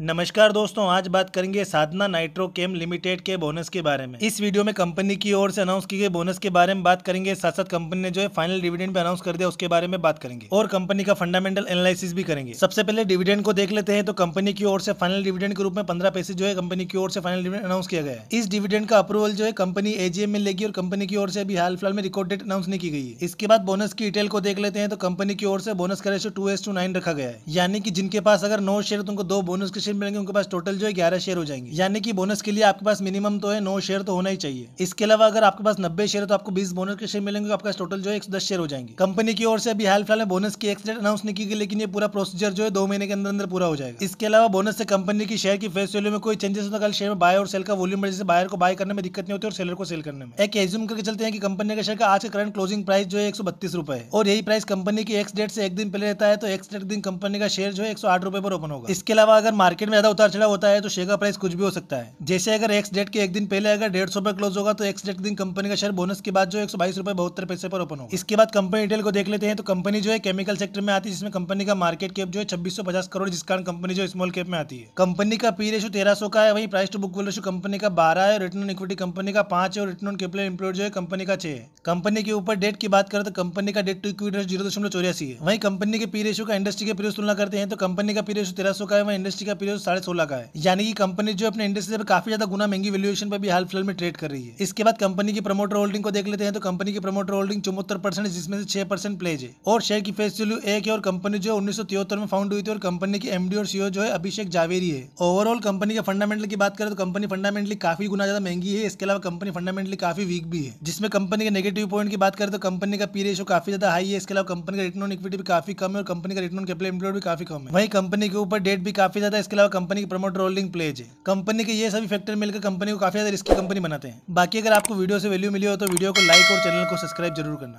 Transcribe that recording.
नमस्कार दोस्तों आज बात करेंगे साधना नाइट्रो केम लिमिटेड के बोनस के बारे में इस वीडियो में कंपनी की ओर से अनाउंस की गई बोनस के बारे में बात करेंगे साथ साथ कंपनी ने जो है फाइनल डिविडेंड पे अनाउंस कर दिया उसके बारे में बात करेंगे और कंपनी का फंडामेंटल एनालिसिस भी करेंगे सबसे पहले डिविडेंड को देख लेते हैं तो कंपनी की ओर से फाइनल डिविडेंड के रूप में पंद्रह पैसे जो है कंपनी की ओर से फाइनल डिविडेंड अनाउंस किया गया है इस डिविडेंड का अप्रूवल जो है कंपनी एजीएम में लेगी और कंपनी की ओर से अभी हाल फिलहाल में रिकॉर्ड डेट अनाउंस नहीं की गई है इसके बाद बोनस की डिटेल को देख लेते हैं तो कंपनी की ओर से बोनस का रेशो टू रखा गया है यानी कि जिनके पास अगर नौ शेयर तो उनको दो बोनस शेयर मिलेंगे उनके पास टोटल जो है ग्यारह शेयर हो जाएंगे यानी कि बोनस के लिए आपके पास मिनिमम तो है नौ शेयर तो होना ही चाहिए इसके अलावा अगर आपके पास नब्बे शेयर है तो आपको बीस बोनस के शेयर मिलेंगे आपके पास टोटल जो है एक शेयर हो जाएंगे कंपनी की ओर से अभी हाल फिलहाल में बोनस की एक्सडेट अनाउंस नहीं की गई लेकिन ये पूरा प्रोसीजर जो है दो महीने के अंदर अंदर पूरा हो जाएगा इसके अलावा बोनस से कंपनी की शेयर की फेस वैल्यू में कोई चेंजेस होता कल शेयर में बाय और सेल का वॉल्यूम बढ़ जैसे बायर को बाय करने में दिक्कत नहीं होती और सेलर को सेल करने में एक एज्यूम करके चलते हैं कि कंपनी का शेयर का आज का करंट क्लोजिंग प्राइस जो है एक है और यही प्राइस कंपनी की एक्स डेट से एक दिन पहले रहता है तो एक्स डेट दिन कंपनी का शेयर जो है एक पर ओपन होगा इसके अलावा अगर मार्केट मार्केट में ज़्यादा उतार चढ़ाव होता है तो शेयर का प्राइस कुछ भी हो सकता है जैसे अगर एक्स डेट के एक दिन पहले अगर डेढ़ सौ क्लोज होगा तो एक्स डेट दिन कंपनी का शेयर बोनस के बाद जो एक सौ बाईस रुपए बहत्तर पैसे पर ओपन हो इसके बाद कंपनी डिटेल को देख लेते हैं तो कंपनी जो है केमिकल सेक्टर में आती है जिसमें कंपनी का मार्केट कैप जो है छब्बीस करोड़ जिस कारण कंपनी जो स्मॉल कैप में आती है कंपनी का पी रेशो तेरह का है वही price to book ratio company का बारह है रिटर्न ऑन इक्विटी कंपनी का पांच है और रिटर्न ऑन कैपिटल एम्प्लॉय जो है कंपनी का छह है कंपनी के ऊपर डेट की बात करें तो कंपनी का debt to equity ratio zero दशमलव चौरासी है वही कंपनी के पी रेशो का इंडस्ट्री के पीरियड तुलना करते हैं तो कंपनी का पी रेशो तेरह सौ का है वही इंडस्ट्री का पी जो साढ़े सोलह का है यानी कि कंपनी जो अपने इंडस्ट्री से काफी ज्यादा गुना महंगी वैल्यूएशन पर भी हाल फिलहाल में ट्रेड कर रही है इसके बाद कंपनी की प्रमोटर होल्डिंग को देख लेते हैं तो कंपनी की प्रमोटर होल्डिंग चौहत्तर परसेंट जिसमें से छह परसेंट प्लेज है और शेयर की फेस वैल्यू एक है और कंपनी जो उन्नीस में फाउंड हुई थी और कंपनी की एमडी और सीओ जो है अभिषेक जावेरी है ओवरऑल कंपनी के फंडामेंटल की बात करें तो कंपनी फंडामेंटली काफी गुना ज्यादा महंगी है इसके अलावा कंपनी फंडामेंटली काफी वीक भी है जिसमें कंपनी के नेगेटिव पॉइंट की बात करें तो कंपनी का पी रेशो काफी ज्यादा हाई है इसके अलावा कंपनी का रिटर्न इक्विटी भी काफी कम है और कंपनी का रिटर्न कैपिटल एम्प्लॉयड भी काफी कम है वही कंपनी के ऊपर डेट भी काफी ज्यादा इसके अलावा कंपनी की प्रमोटर होल्डिंग प्लेज है कंपनी के ये सभी फैक्टर मिलकर कंपनी को काफी ज्यादा रिस्की कंपनी बनाते हैं बाकी अगर आपको वीडियो से वैल्यू मिली हो तो वीडियो को लाइक और चैनल को सब्सक्राइब जरूर करना